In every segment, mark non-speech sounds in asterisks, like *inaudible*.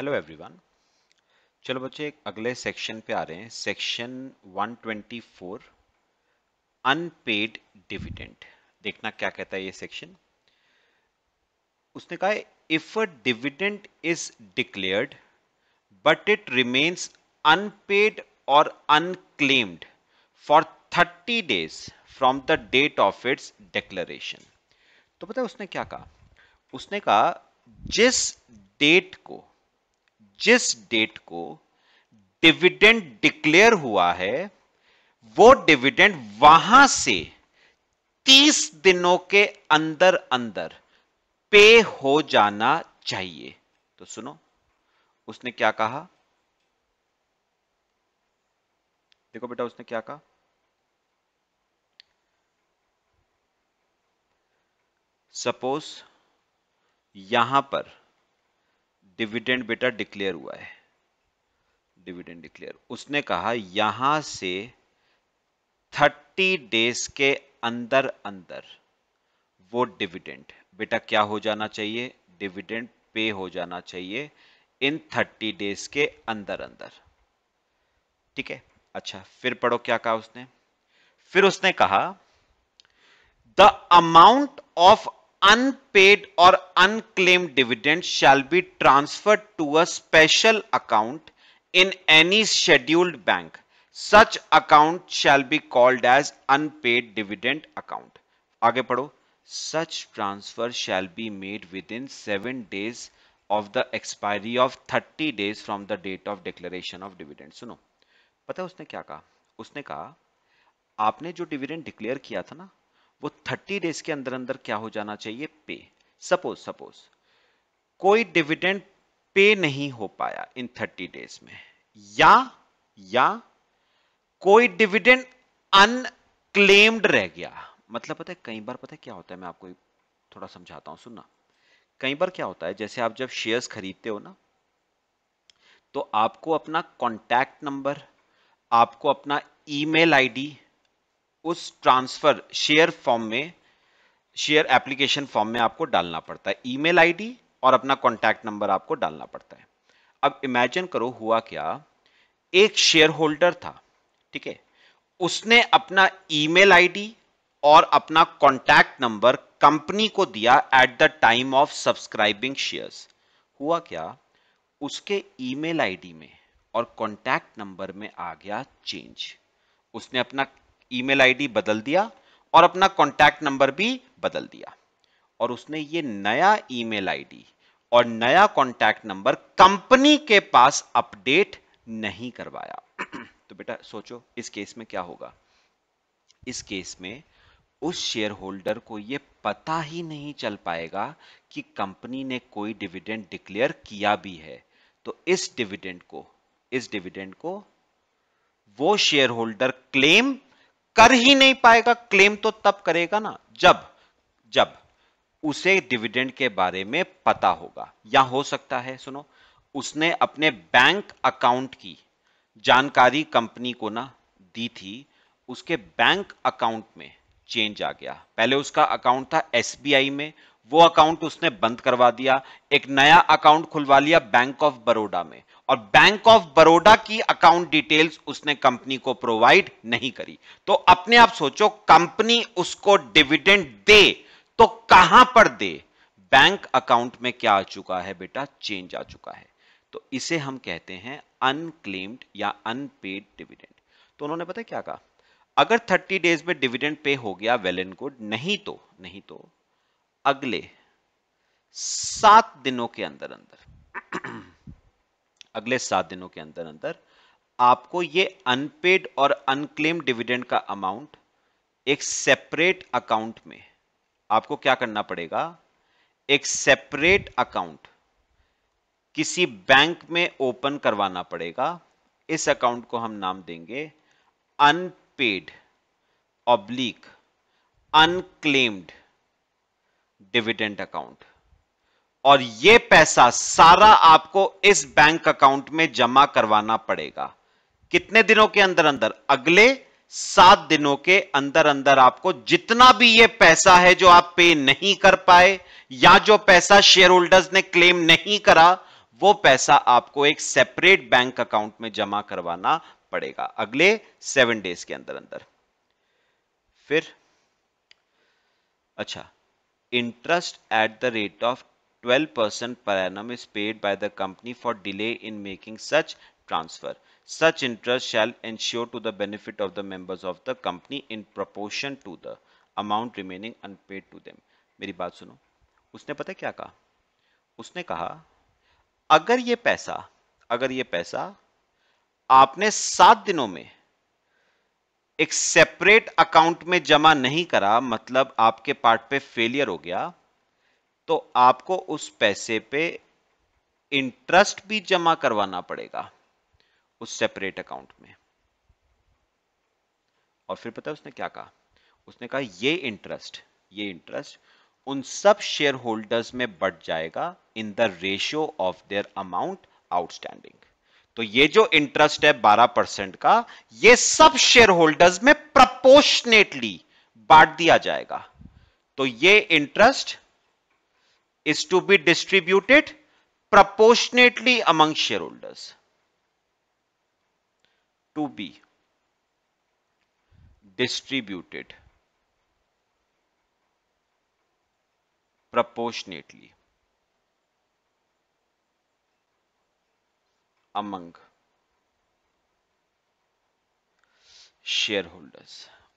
Hello everyone चलो बच्चे एक अगले सेक्शन पे आ रहे हैं सेक्शन 124 अनपेड डिविडेंड देखना क्या कहता है ये सेक्शन उसने कहा if a dividend is declared but it remains unpaid और unclaimed for 30 days from the date of its declaration तो पता है उसने क्या कहा उसने कहा जिस डेट को जिस डेट को डिविडेंड डिक्लेयर हुआ है वो डिविडेंड वहां से 30 दिनों के अंदर अंदर पे हो जाना चाहिए तो सुनो उसने क्या कहा देखो बेटा उसने क्या कहा सपोज यहां पर डिविडेंड बेटा डिक्लेयर हुआ है डिविडेंड डिक्लेयर उसने कहा यहां से थर्टी डेज के अंदर अंदर वो डिविडेंड बेटा क्या हो जाना चाहिए डिविडेंड पे हो जाना चाहिए इन थर्टी डेज के अंदर अंदर ठीक है अच्छा फिर पढ़ो क्या कहा उसने फिर उसने कहा द अमाउंट ऑफ अनपेड और unclaimed dividend shall be transfer to a special account in any scheduled bank such account shall be called as unpaid dividend account आगे पढ़ो such transfer shall be made within seven days of the expiry of thirty days from the date of declaration of dividend सुनो पता है उसने क्या कहा उसने कहा आपने जो डिविडेंड डिक्लेयर किया था ना वो थर्टी डेज के अंदर अंदर क्या हो जाना चाहिए पे सपोज सपोज कोई डिविडेंड पे नहीं हो पाया इन थर्टी डेज में या या कोई डिविडेंड अनक्लेम्ड रह गया मतलब पता है कई बार पता है क्या होता है मैं आपको थोड़ा समझाता हूं सुनना कई बार क्या होता है जैसे आप जब शेयर्स खरीदते हो ना तो आपको अपना कॉन्टैक्ट नंबर आपको अपना ईमेल आईडी उस ट्रांसफर शेयर फॉर्म में शेयर एप्लीकेशन फॉर्म में आपको डालना पड़ता है ईमेल आईडी और अपना कॉन्टैक्ट नंबर आपको डालना पड़ता है अब इमेजिन करो हुआ क्या एक शेयर होल्डर था ठीक है उसने अपना ईमेल आईडी और अपना कॉन्टैक्ट नंबर कंपनी को दिया at the time of subscribing shares हुआ क्या उसके ईमेल आईडी में और कॉन्टैक्ट नंबर में आ गया चेंज उसने अपना ईमेल आईडी बदल दिया और अपना कॉन्टैक्ट नंबर भी बदल दिया और उसने ये नया ईमेल आईडी और नया कॉन्टैक्ट नंबर कंपनी के पास अपडेट नहीं करवाया *clears throat* तो बेटा सोचो इस केस में क्या होगा इस केस में उस शेयर होल्डर को यह पता ही नहीं चल पाएगा कि कंपनी ने कोई डिविडेंड डिक्लेयर किया भी है तो इस डिविडेंड को इस डिविडेंड को वो शेयर होल्डर क्लेम कर ही नहीं पाएगा क्लेम तो तब करेगा ना जब जब उसे डिविडेंड के बारे में पता होगा या हो सकता है सुनो उसने अपने बैंक अकाउंट की जानकारी कंपनी को ना दी थी उसके बैंक अकाउंट में चेंज आ गया पहले उसका अकाउंट था एसबीआई में वो अकाउंट उसने बंद करवा दिया एक नया अकाउंट खुलवा लिया बैंक ऑफ बड़ोडा में और बैंक ऑफ बड़ोडा की अकाउंट डिटेल्स उसने कंपनी को प्रोवाइड नहीं करी तो अपने आप सोचो कंपनी उसको डिविडेंड दे तो कहां पर दे बैंक अकाउंट में क्या आ चुका है बेटा चेंज आ चुका है तो इसे हम कहते हैं अनक्लेम्ड या अनपेड डिविडेंड तो उन्होंने पता क्या कहा अगर 30 डेज में डिविडेंड पे हो गया वेल एंड गुड नहीं तो नहीं तो अगले सात दिनों के अंदर अंदर अगले सात दिनों के अंदर अंदर आपको ये अनपेड और अनक्लेम डिविडेंड का अमाउंट एक सेपरेट अकाउंट में आपको क्या करना पड़ेगा एक सेपरेट अकाउंट किसी बैंक में ओपन करवाना पड़ेगा इस अकाउंट को हम नाम देंगे unpaid oblique unclaimed dividend account और यह पैसा सारा आपको इस बैंक अकाउंट में जमा करवाना पड़ेगा कितने दिनों के अंदर अंदर अगले सात दिनों के अंदर अंदर आपको जितना भी यह पैसा है जो आप पे नहीं कर पाए या जो पैसा शेयर होल्डर्स ने क्लेम नहीं करा वो पैसा आपको एक सेपरेट बैंक अकाउंट में जमा करवाना पड़ेगा अगले सेवन डेज के अंदर अंदर फिर अच्छा interest at the rate of 12% per annum is paid by the company for delay in making such transfer. Such interest shall ensure to the benefit of the members of the company in proportion to the amount remaining unpaid to them. मेरी बात सुनो उसने पता क्या कहा उसने कहा अगर ये पैसा अगर ये पैसा आपने सात दिनों में एक सेपरेट अकाउंट में जमा नहीं करा मतलब आपके पार्ट पे फेलियर हो गया तो आपको उस पैसे पे इंटरेस्ट भी जमा करवाना पड़ेगा उस सेपरेट अकाउंट में और फिर पता है उसने क्या कहा उसने कहा ये इंटरेस्ट ये इंटरेस्ट उन सब शेयर होल्डर्स में बढ़ जाएगा in the ratio of their amount outstanding तो ये जो इंटरेस्ट है 12 परसेंट का ये सब शेयर होल्डर्स में प्रपोर्शनेटली बांट दिया जाएगा तो ये interest is to be distributed proportionately among share holders to be distributed proportionately among share holders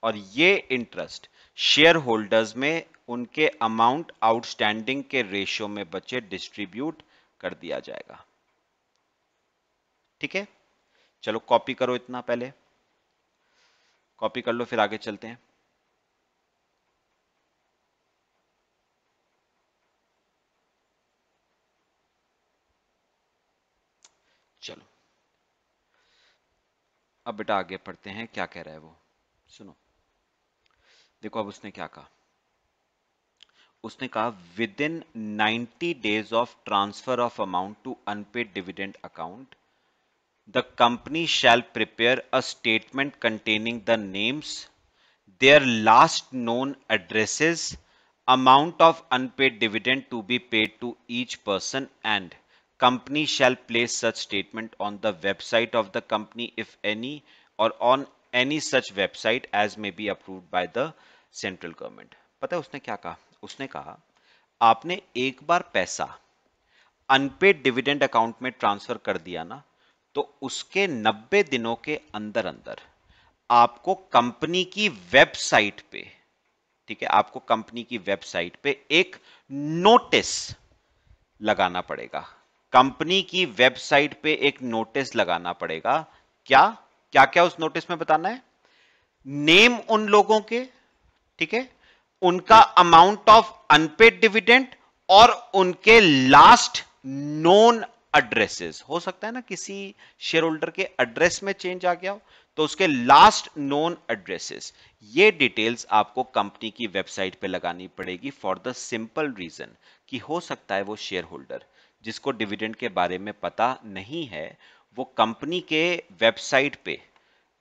और ये इंटरेस्ट शेयर होल्डर्स में उनके अमाउंट आउटस्टैंडिंग के रेशियो में बचे डिस्ट्रीब्यूट कर दिया जाएगा ठीक है चलो कॉपी करो इतना पहले कॉपी कर लो फिर आगे चलते हैं चलो अब बेटा आगे पढ़ते हैं क्या कह रहा है वो सुनो देखो अब उसने क्या कहा उसने कहा within ninety days of transfer of amount to unpaid dividend account the company shall prepare a statement containing the names their last known addresses amount of unpaid dividend to be paid to each person and company shall place such statement on the website of the company if any or on any such website as may be approved by the central government पता है उसने क्या कहा उसने कहा आपने एक बार पैसा अनपेड डिविडेंड अकाउंट में ट्रांसफर कर दिया ना तो उसके 90 दिनों के अंदर अंदर आपको कंपनी की वेबसाइट पे ठीक है आपको कंपनी की वेबसाइट पे एक नोटिस लगाना पड़ेगा कंपनी की वेबसाइट पे एक नोटिस लगाना पड़ेगा क्या क्या क्या उस नोटिस में बताना है नेम उन लोगों के ठीक है उनका अमाउंट ऑफ अनपेड डिविडेंड और उनके लास्ट नोन एड्रेसेस हो सकता है ना किसी शेयर होल्डर के एड्रेस में चेंज आ गया हो तो उसके लास्ट नोन एड्रेसेस ये डिटेल्स आपको कंपनी की वेबसाइट पे लगानी पड़ेगी फॉर द सिंपल रीजन कि हो सकता है वो शेयर होल्डर जिसको डिविडेंड के बारे में पता नहीं है वो कंपनी के वेबसाइट पे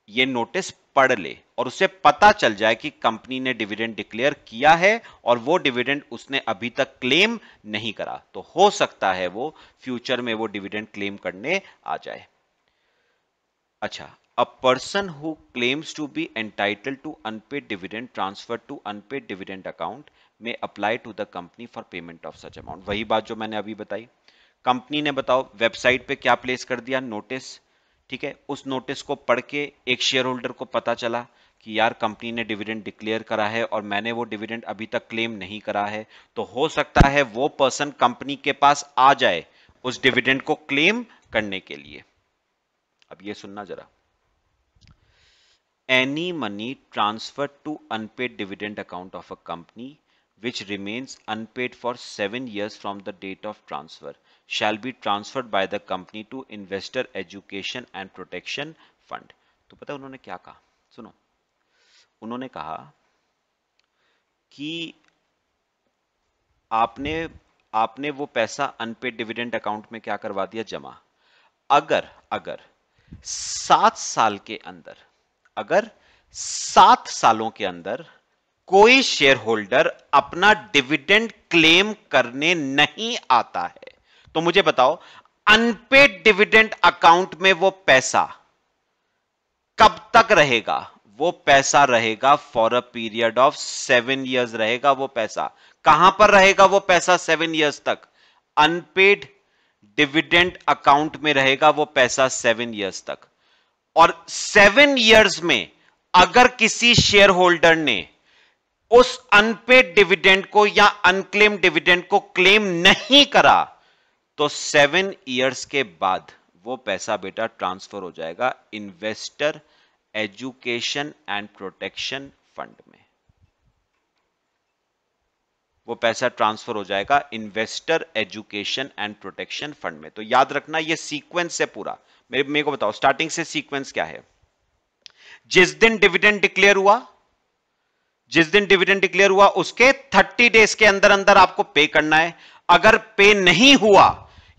ये नोटिस पढ़ ले और उसे पता चल जाए कि कंपनी ने डिविडेंड डिक्लेयर किया है और वो डिविडेंड उसने अभी तक क्लेम नहीं करा तो हो सकता है वो फ्यूचर में वो डिविडेंड क्लेम करने आ जाए अच्छा a person who claims to be entitle to unpaid dividend transfer to unpaid dividend account may apply to the company for payment of such amount वही बात जो मैंने अभी बताई कंपनी ने बताओ वेबसाइट पे क्या प्लेस कर दिया नोटिस ठीक है उस नोटिस को पढ़ के एक शेयर होल्डर को पता चला कि यार कंपनी ने डिविडेंड डिक्लेयर करा है और मैंने वो डिविडेंड अभी तक क्लेम नहीं करा है तो हो सकता है वो पर्सन कंपनी के पास आ जाए उस डिविडेंड को क्लेम करने के लिए अब ये सुनना जरा any money transfer to unpaid dividend account of a company which remains unpaid for 7 years from the date of transfer shall be transferred by the company to investor education and protection fund to pata unhone kya kaha suno unhone kaha ki aapne आपने वो पैसा unpaid dividend account में क्या करवा दिया जमा अगर अगर सात साल के अंदर अगर सात सालों के अंदर कोई शेयर होल्डर अपना डिविडेंड क्लेम करने नहीं आता है तो मुझे बताओ अनपेड डिविडेंड अकाउंट में वो पैसा कब तक रहेगा वो पैसा रहेगा for a period of seven years रहेगा वो पैसा कहां पर रहेगा वो पैसा सेवन ईयर्स तक अनपेड डिविडेंड अकाउंट में रहेगा वो पैसा सेवन ईयर्स तक और सेवन ईयर्स में अगर किसी शेयर होल्डर ने उस अनपेड डिविडेंड को या अनक्लेम डिविडेंड को क्लेम नहीं करा तो सेवन ईयर्स के बाद वो पैसा बेटा ट्रांसफर हो जाएगा investor education and protection fund में वो पैसा ट्रांसफर हो जाएगा investor education and protection fund में तो याद रखना ये सीक्वेंस है पूरा मेरे मेरे को बताओ स्टार्टिंग से सीक्वेंस क्या है जिस दिन डिविडेंड डिक्लेयर हुआ जिस दिन डिविडेंड डिक्लेयर हुआ उसके 30 डेज के अंदर अंदर आपको पे करना है अगर पे नहीं हुआ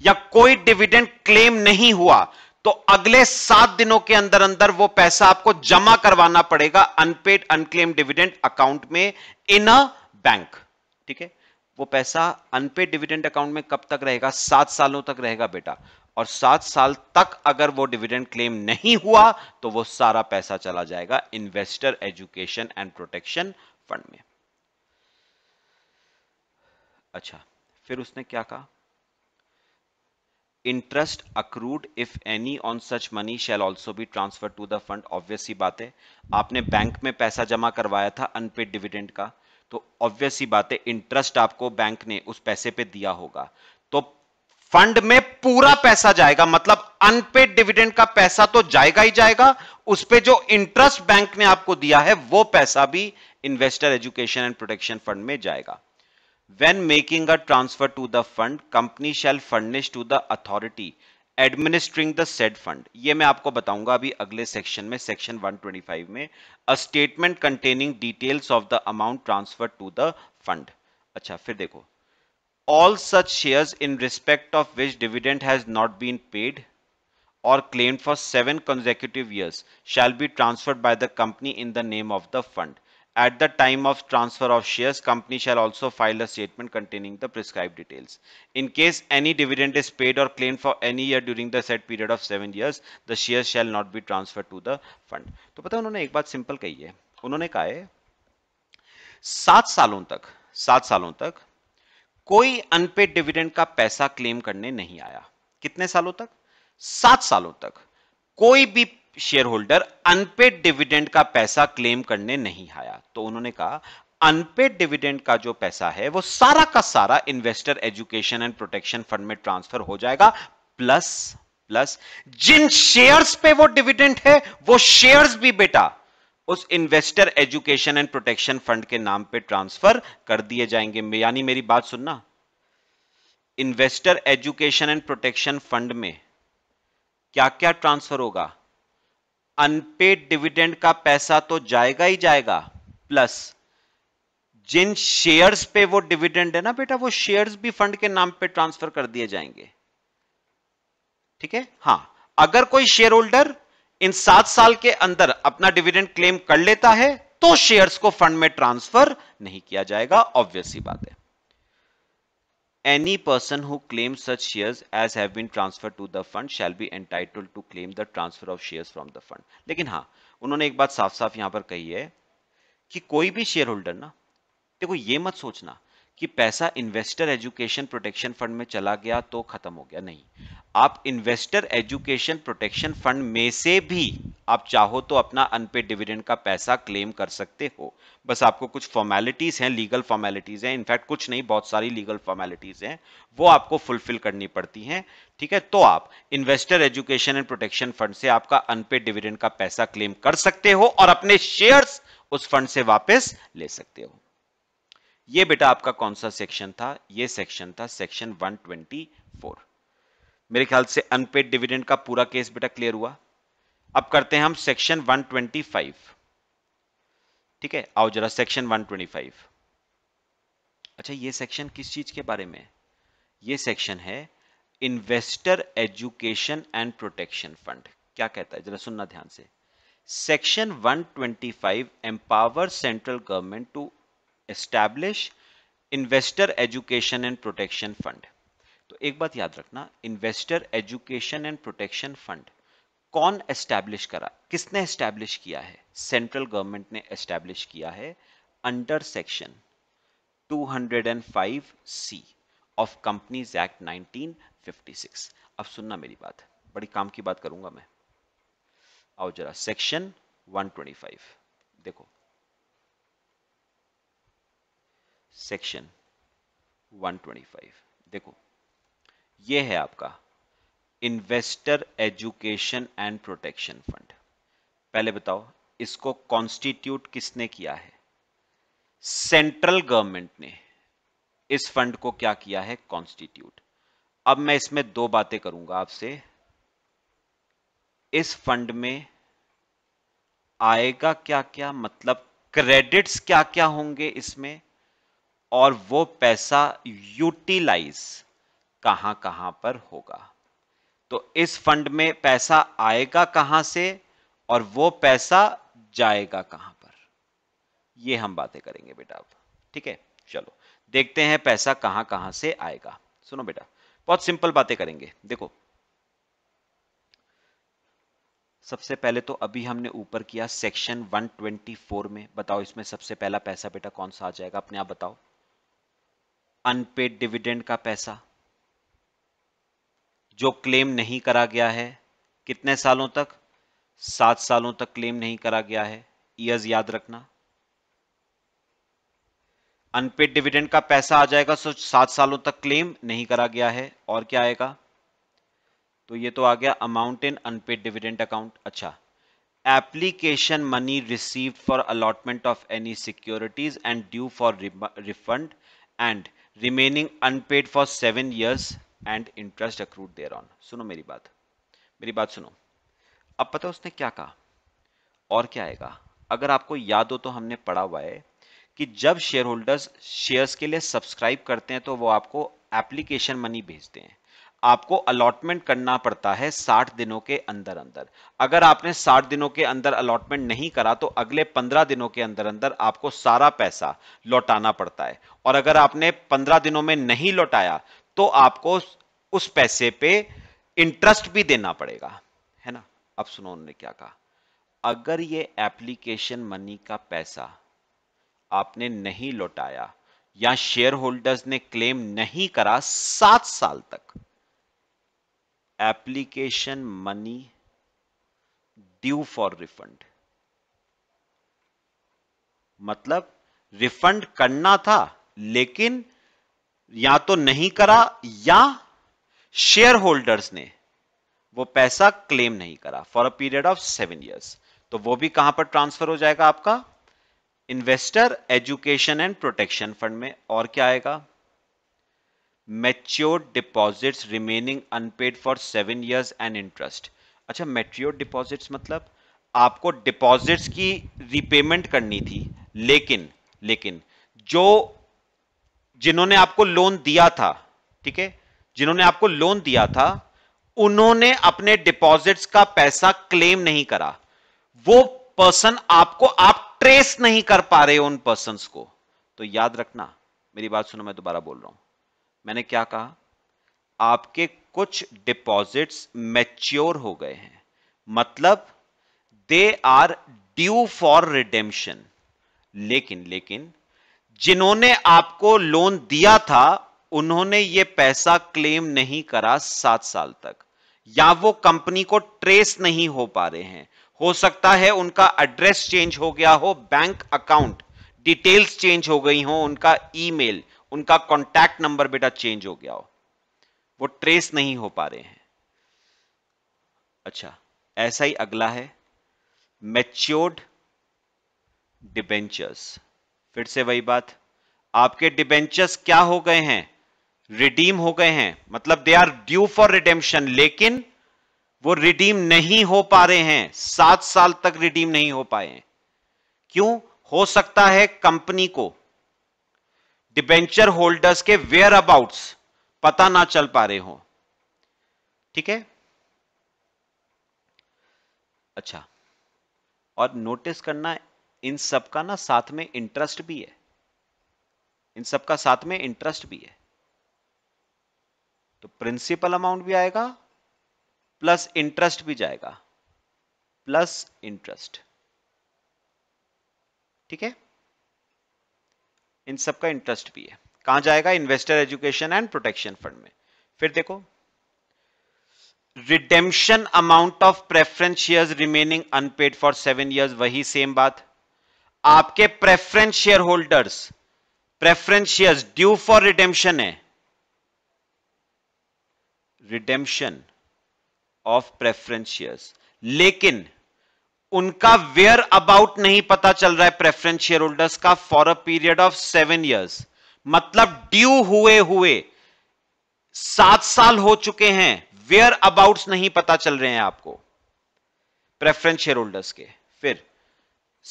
या कोई डिविडेंड क्लेम नहीं हुआ तो अगले सात दिनों के अंदर अंदर वो पैसा आपको जमा करवाना पड़ेगा अनपेड अनक्लेम डिविडेंड अकाउंट में इन अ बैंक ठीक है वो पैसा अनपेड डिविडेंड अकाउंट में कब तक रहेगा सात सालों तक रहेगा बेटा और सात साल तक अगर वो डिविडेंड क्लेम नहीं हुआ तो वो सारा पैसा चला जाएगा investor education and protection fund में अच्छा फिर उसने क्या कहा interest accrued if any on such money shall also be transfer to the fund obvious ही बात है आपने बैंक में पैसा जमा करवाया था अनपेड डिविडेंड का तो ऑब्वियस ही बात है इंटरेस्ट आपको बैंक ने उस पैसे पे दिया होगा तो फंड में पूरा पैसा जाएगा मतलब अनपेड डिविडेंड का पैसा तो जाएगा ही जाएगा उस पर जो इंटरेस्ट बैंक ने आपको दिया है वो पैसा भी investor education and protection fund में जाएगा when making a transfer to the fund company shall furnish to the authority administering the said fund ये मैं आपको बताऊंगा अभी अगले सेक्शन में सेक्शन 125 में a statement containing details of the amount transfer to the fund अच्छा फिर देखो all such shares in respect of which dividend has not been paid or claimed for seven consecutive years shall be transferred by the company in the name of the fund. At the time of transfer of shares, company shall also file a statement containing the prescribed details. In case any dividend is paid or claimed for any year during the said period of seven years, the shares shall not be transferred to the fund. So, पता उन्होंने एक बात simple कही है उन्होंने कहा है सात सालों तक सात सालों तक कोई अनपेड डिविडेंड का पैसा क्लेम करने नहीं आया कितने सालों तक सात सालों तक कोई भी शेयर होल्डर अनपेड डिविडेंड का पैसा क्लेम करने नहीं आया तो उन्होंने कहा अनपेड डिविडेंड का जो पैसा है वो सारा का सारा investor education and protection fund में ट्रांसफर हो जाएगा प्लस प्लस जिन शेयर्स पे वो डिविडेंड है वो शेयर्स भी बेटा उस investor education and protection fund के नाम पे ट्रांसफर कर दिए जाएंगे यानी मेरी बात सुनना investor education and protection fund में क्या क्या ट्रांसफर होगा अनपेड डिविडेंड का पैसा तो जाएगा ही जाएगा प्लस जिन शेयर्स पे वो डिविडेंड है ना बेटा वो शेयर्स भी फंड के नाम पे ट्रांसफर कर दिए जाएंगे ठीक है हां अगर कोई शेयर होल्डर इन सात साल के अंदर अपना डिविडेंड क्लेम कर लेता है तो शेयर्स को फंड में ट्रांसफर नहीं किया जाएगा ही बात है any person who claim such shares as have been transfer to the fund shall be entitle to claim the transfer of share from the fund लेकिन हाँ उन्होंने एक बात साफ साफ यहां पर कही है कि कोई भी शेयर होल्डर ना देखो ये मत सोचना कि पैसा इन्वेस्टर एजुकेशन प्रोटेक्शन फंड में चला गया तो खत्म हो गया नहीं आप इन्वेस्टर एजुकेशन प्रोटेक्शन फंड में से भी आप चाहो तो अपना अनपेड डिविडेंड का पैसा क्लेम कर सकते हो बस आपको कुछ फॉर्मेलिटीज़ हैं लीगल फॉर्मेलिटीज़ हैं इनफैक्ट कुछ नहीं बहुत सारी लीगल फॉर्मेलिटीज़ हैं वो आपको फुलफिल करनी पड़ती हैं ठीक है तो आप investor education and protection fund से आपका अनपेड डिविडेंड का पैसा क्लेम कर सकते हो और अपने शेयर उस फंड से वापिस ले सकते हो ये बेटा आपका कौन सा सेक्शन था ये सेक्शन था सेक्शन 124 मेरे ख्याल से अनपेड डिविडेंड का पूरा केस बेटा क्लियर हुआ अब करते हैं हम सेक्शन 125 ठीक है आओ जरा सेक्शन 125 अच्छा ये सेक्शन किस चीज के बारे में ये सेक्शन है investor education and protection fund क्या कहता है जरा सुनना ध्यान से section 125 empower central government to establish investor education and protection fund तो एक बात याद रखना investor education and protection fund कौन एस्टैब्लिश करा किसने एस्टैब्लिश किया है सेंट्रल गवर्नमेंट ने एस्टैब्लिश किया है under section 205 C of companies act 1956 अब सुनना मेरी बात बड़ी काम की बात करूंगा मैं आओ जरा सेक्शन 125 देखो सेक्शन 125 देखो ये है आपका investor education and protection fund पहले बताओ इसको कॉन्स्टिट्यूट किसने किया है सेंट्रल गवर्नमेंट ने इस फंड को क्या किया है कॉन्स्टिट्यूट अब मैं इसमें दो बातें करूंगा आपसे इस फंड में आएगा क्या क्या मतलब क्रेडिट्स क्या क्या होंगे इसमें और वो पैसा यूटिलाइज कहां कहां पर होगा तो इस फंड में पैसा आएगा कहां से और वो पैसा जाएगा कहां पर ये हम बातें करेंगे बेटा अब ठीक है चलो देखते हैं पैसा कहां कहां से आएगा सुनो बेटा बहुत सिंपल बातें करेंगे देखो सबसे पहले तो अभी हमने ऊपर किया सेक्शन 124 में बताओ इसमें सबसे पहला पैसा बेटा कौन सा आ जाएगा अपने आप बताओ अनपेड डिविडेंड का पैसा जो क्लेम नहीं करा गया है कितने सालों तक सात सालों तक क्लेम नहीं करा गया है ईयर्स याद रखना अनपेड डिविडेंड का पैसा आ जाएगा सो सात सालों तक क्लेम नहीं करा गया है और क्या आएगा तो ये तो आ गया amount in unpaid dividend account अच्छा application money receive for allotment of any securities and due for refund and remaining unpaid for seven years and interest accrued thereon सुनो मेरी बात मेरी बात सुनो अब पता उसने क्या कहा और क्या आएगा अगर आपको याद हो तो हमने पढ़ा हुआ है कि जब शेयर होल्डर्स शेयर्स के लिए सब्सक्राइब करते हैं तो वो आपको एप्लीकेशन मनी भेजते हैं आपको अलॉटमेंट करना पड़ता है 60 दिनों के अंदर अंदर अगर आपने 60 दिनों के अंदर अलॉटमेंट नहीं करा तो अगले 15 दिनों के अंदर अंदर आपको सारा पैसा लौटाना पड़ता है और अगर आपने 15 दिनों में नहीं लौटाया तो आपको उस पैसे पे इंटरेस्ट भी देना पड़ेगा है ना अब सुनो उन्होंने क्या कहा अगर ये एप्लीकेशन मनी का पैसा आपने नहीं लौटाया या शेयर होल्डर्स ने क्लेम नहीं करा सात साल तक application money due for refund मतलब रिफंड करना था लेकिन या तो नहीं करा या शेयर होल्डर्स ने वो पैसा क्लेम नहीं करा for a period of seven years तो वो भी कहां पर ट्रांसफर हो जाएगा आपका investor education and protection fund में और क्या आएगा mature deposits remaining unpaid for seven years and interest अच्छा मेच्योर डिपॉजिट्स मतलब आपको डिपॉजिट्स की रिपेमेंट करनी थी लेकिन लेकिन जो जिन्होंने आपको लोन दिया था ठीक है जिन्होंने आपको लोन दिया था उन्होंने अपने डिपॉजिट्स का पैसा क्लेम नहीं करा वो पर्सन आपको आप ट्रेस नहीं कर पा रहे उन पर्सन को तो याद रखना मेरी बात सुनो मैं दोबारा बोल रहा हूं मैंने क्या कहा आपके कुछ डिपॉजिट्स मैच्योर हो गए हैं मतलब they are due for redemption लेकिन लेकिन जिन्होंने आपको लोन दिया था उन्होंने ये पैसा क्लेम नहीं करा सात साल तक या वो कंपनी को ट्रेस नहीं हो पा रहे हैं हो सकता है उनका एड्रेस चेंज हो गया हो बैंक अकाउंट डिटेल्स चेंज हो गई हो उनका ईमेल उनका कॉन्टैक्ट नंबर बेटा चेंज हो गया हो वो ट्रेस नहीं हो पा रहे हैं अच्छा ऐसा ही अगला है मेच्योर्ड डिबेंचर्स फिर से वही बात आपके डिबेंचर्स क्या हो गए हैं रिडीम हो गए हैं मतलब they are due for redemption लेकिन वो रिडीम नहीं हो पा रहे हैं सात साल तक रिडीम नहीं हो पाए क्यों हो सकता है कंपनी को डिबेंचर होल्डर्स के वेयर अबाउट्स पता ना चल पा रहे हो ठीक है अच्छा और नोटिस करना इन सब का ना साथ में इंटरेस्ट भी है इन सब का साथ में इंटरेस्ट भी है तो प्रिंसिपल अमाउंट भी आएगा प्लस इंटरेस्ट भी जाएगा प्लस इंटरेस्ट ठीक है इन सब का इंटरेस्ट भी है कहां जाएगा investor education and protection fund में फिर देखो redemption amount of preference shares remaining unpaid for seven year वही सेम बात आपके preference share holders preference share due for redemption है रिडेम्शन ऑफ प्रेफरेंस शेयर लेकिन उनका वेयर अबाउट नहीं पता चल रहा है प्रेफरेंस शेयर होल्डर्स का for a period of seven years मतलब ड्यू हुए हुए सात साल हो चुके हैं वेयर अबाउट नहीं पता चल रहे हैं आपको प्रेफरेंस शेयर होल्डर्स के फिर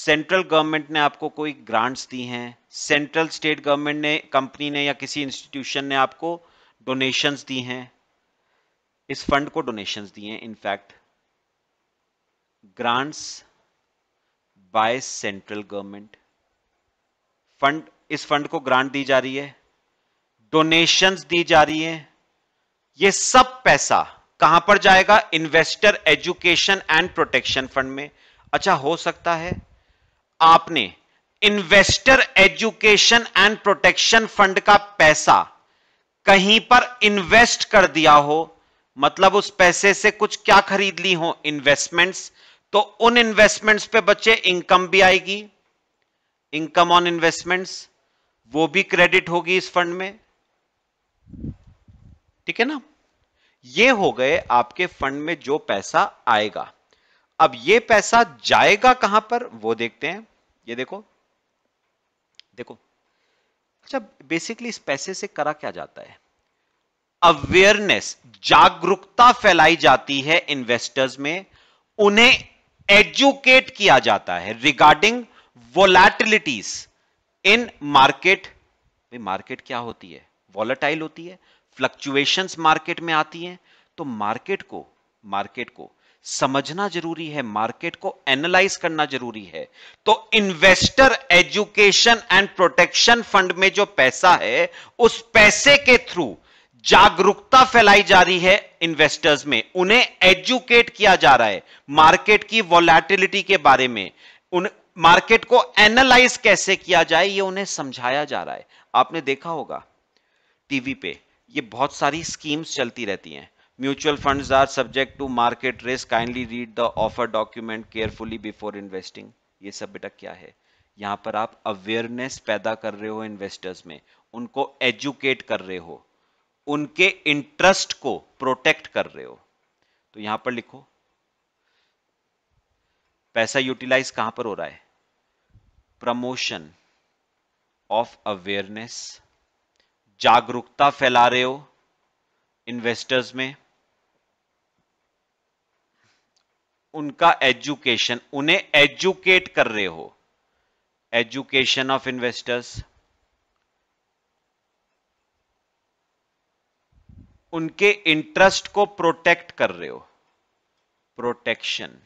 सेंट्रल गवर्नमेंट ने आपको कोई ग्रांट्स दी हैं सेंट्रल स्टेट गवर्नमेंट ने कंपनी ने या किसी इंस्टीट्यूशन ने आपको डोनेशंस दी हैं इस फंड को डोनेशंस दिए हैं in fact grants by central government fund इस फंड को ग्रांट दी जा रही है डोनेशंस दी जा रही है ये सब पैसा कहां पर जाएगा investor education and protection fund में अच्छा हो सकता है आपने investor education and protection fund का पैसा कहीं पर इन्वेस्ट कर दिया हो मतलब उस पैसे से कुछ क्या खरीद ली हो इन्वेस्टमेंट्स तो उन इन्वेस्टमेंट्स पे बच्चे इनकम भी आएगी इनकम ऑन इन्वेस्टमेंट्स वो भी क्रेडिट होगी इस फंड में ठीक है ना ये हो गए आपके फंड में जो पैसा आएगा अब ये पैसा जाएगा कहां पर वो देखते हैं ये देखो देखो अच्छा बेसिकली इस पैसे से करा क्या जाता है अवेयरनेस जागरूकता फैलाई जाती है इन्वेस्टर्स में उन्हें एजुकेट किया जाता है regarding volatilities in market market क्या होती है वॉलेटाइल होती है फ्लक्चुएशंस मार्केट में आती हैं तो मार्केट को मार्केट को समझना जरूरी है मार्केट को एनालाइज करना जरूरी है तो investor education and protection fund में जो पैसा है उस पैसे के थ्रू जागरूकता फैलाई जा रही है इन्वेस्टर्स में उन्हें एजुकेट किया जा रहा है मार्केट की वॉलेटिलिटी के बारे में उन मार्केट को एनालाइज कैसे किया जाए ये उन्हें समझाया जा रहा है आपने देखा होगा टीवी पे ये बहुत सारी स्कीम्स चलती रहती हैं mutual funds are subject to market risk. Kindly read the offer document carefully before investing. ये सब बेटा क्या है यहाँ पर आप अवेयरनेस पैदा कर रहे हो इन्वेस्टर्स में उनको एजुकेट कर रहे हो उनके इंटरेस्ट को प्रोटेक्ट कर रहे हो तो यहां पर लिखो पैसा यूटिलाइज कहां पर हो रहा है प्रमोशन ऑफ अवेयरनेस जागरूकता फैला रहे हो इन्वेस्टर्स में उनका एजुकेशन उन्हें एजुकेट कर रहे हो एजुकेशन ऑफ इन्वेस्टर्स उनके इंटरेस्ट को प्रोटेक्ट कर रहे हो protection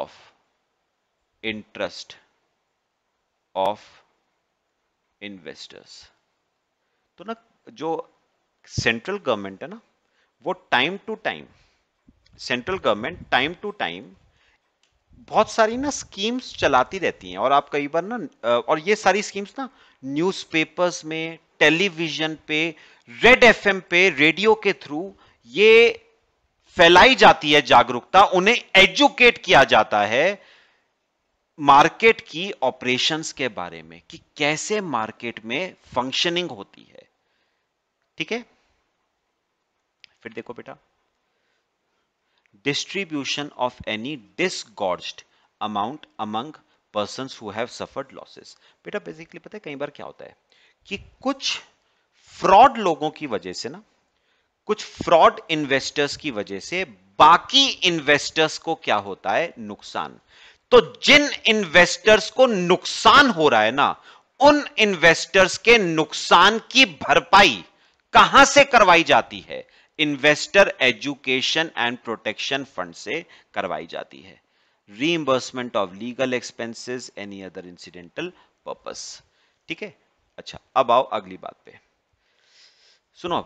of interest of investors तो ना जो सेंट्रल गवर्नमेंट है ना वो time to time central government time to time बहुत सारी ना स्कीम्स चलाती रहती हैं और आप कई बार ना और ये सारी स्कीम्स ना न्यूज़पेपर्स में टेलीविजन पे रेड एफएम पे रेडियो के थ्रू ये फैलाई जाती है जागरूकता उन्हें एजुकेट किया जाता है मार्केट की ऑपरेशंस के बारे में कि कैसे मार्केट में फंक्शनिंग होती है ठीक है फिर देखो बेटा distribution of any disgorged amount among persons who have suffered बेटा बेसिकली पता है कई बार क्या होता है कि कुछ फ्रॉड लोगों की वजह से ना कुछ फ्रॉड इन्वेस्टर्स की वजह से बाकी इन्वेस्टर्स को क्या होता है नुकसान तो जिन इन्वेस्टर्स को नुकसान हो रहा है ना उन इन्वेस्टर्स के नुकसान की भरपाई कहां से करवाई जाती है investor education and protection fund से करवाई जाती है reimbursement of legal expenses any other incidental purpose ठीक है अच्छा अब आओ अगली बात पे सुनो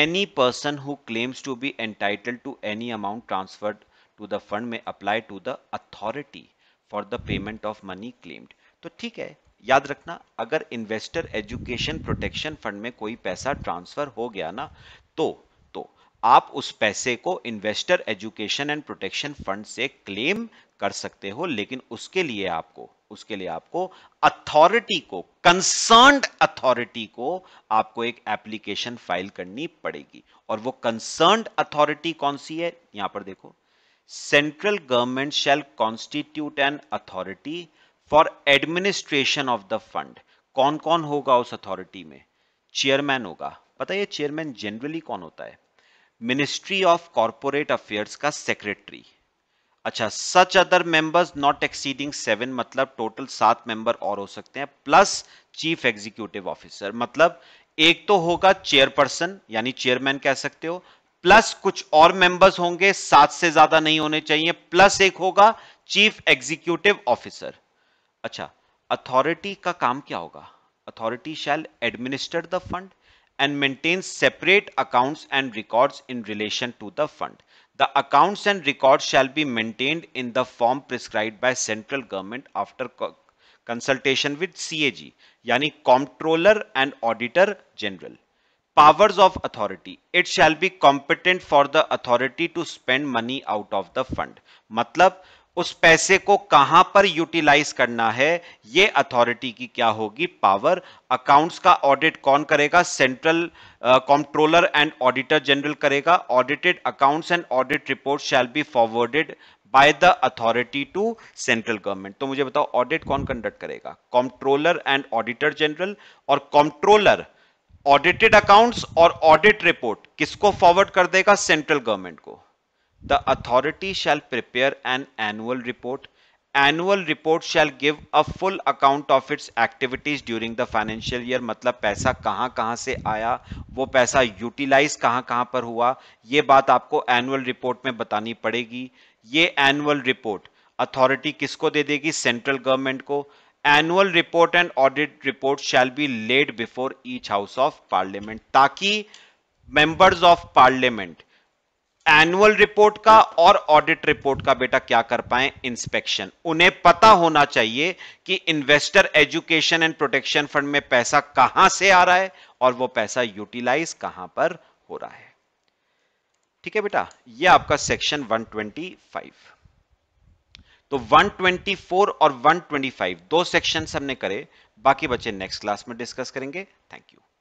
any person who claims to be entitle to any amount transferred to the fund में apply to the authority for the payment of money claimed तो ठीक है याद रखना अगर इन्वेस्टर एजुकेशन प्रोटेक्शन फंड में कोई पैसा ट्रांसफर हो गया ना तो तो आप उस पैसे को investor education and protection fund से क्लेम कर सकते हो लेकिन उसके लिए आपको उसके लिए आपको अथॉरिटी को कंसर्न अथॉरिटी को आपको एक एप्लीकेशन फाइल करनी पड़ेगी और वो कंसर्न अथॉरिटी कौन सी है यहां पर देखो central government shall constitute an authority for administration of the fund कौन कौन होगा उस अथॉरिटी में चेयरमैन होगा पता है चेयरमैन जनरली कौन होता है मिनिस्ट्री ऑफ कॉरपोरेट अफेयर्स का सेक्रेटरी अच्छा such other members not exceeding seven मतलब टोटल सात मेंबर और हो सकते हैं प्लस चीफ एग्जीक्यूटिव ऑफिसर मतलब एक तो होगा चेयरपर्सन यानी चेयरमैन कह सकते हो प्लस कुछ और मेंबर्स होंगे सात से ज्यादा नहीं होने चाहिए प्लस एक होगा चीफ एग्जीक्यूटिव ऑफिसर अच्छा अथॉरिटी का काम क्या होगा authority shall administer the fund and maintains separate accounts and records in relation to the fund. The accounts and records shall be maintained in the form prescribed by central government after consultation with CAG, yani Comptroller and Auditor General. Powers of authority. It shall be competent for the authority to spend money out of the fund. मतलब उस पैसे को कहां पर utilise करना है ये authority की क्या होगी पावर अकाउंट्स का ऑडिट कौन करेगा central controller and auditor general करेगा audited accounts and audit report shall be forwarded by the authority to central government तो मुझे बताओ ऑडिट कौन कंडक्ट करेगा कॉम्ट्रोलर एंड ऑडिटर जनरल और कॉम्ट्रोलर ऑडिटेड अकाउंट्स और ऑडिट रिपोर्ट किसको फॉरवर्ड कर देगा सेंट्रल गवर्नमेंट को The authority shall prepare an annual report. Annual report shall give a full account of its activities during the financial year. मतलब पैसा कहाँ कहाँ से आया वो पैसा utilize कहाँ कहाँ पर हुआ ये बात आपको annual report में बतानी पड़ेगी ये annual report अथॉरिटी किसको दे देगी सेंट्रल गवर्नमेंट को annual report and audit report shall be laid before each house of parliament ताकि members of parliament annual report का और ऑडिट रिपोर्ट का बेटा क्या कर पाए इंस्पेक्शन उन्हें पता होना चाहिए कि investor education and protection fund में पैसा कहां से आ रहा है और वो पैसा यूटिलाइज कहां पर हो रहा है ठीक है बेटा ये आपका सेक्शन 125 तो 124 और 125 दो सेक्शन हमने करे बाकी बच्चे नेक्स्ट क्लास में डिस्कस करेंगे थैंक यू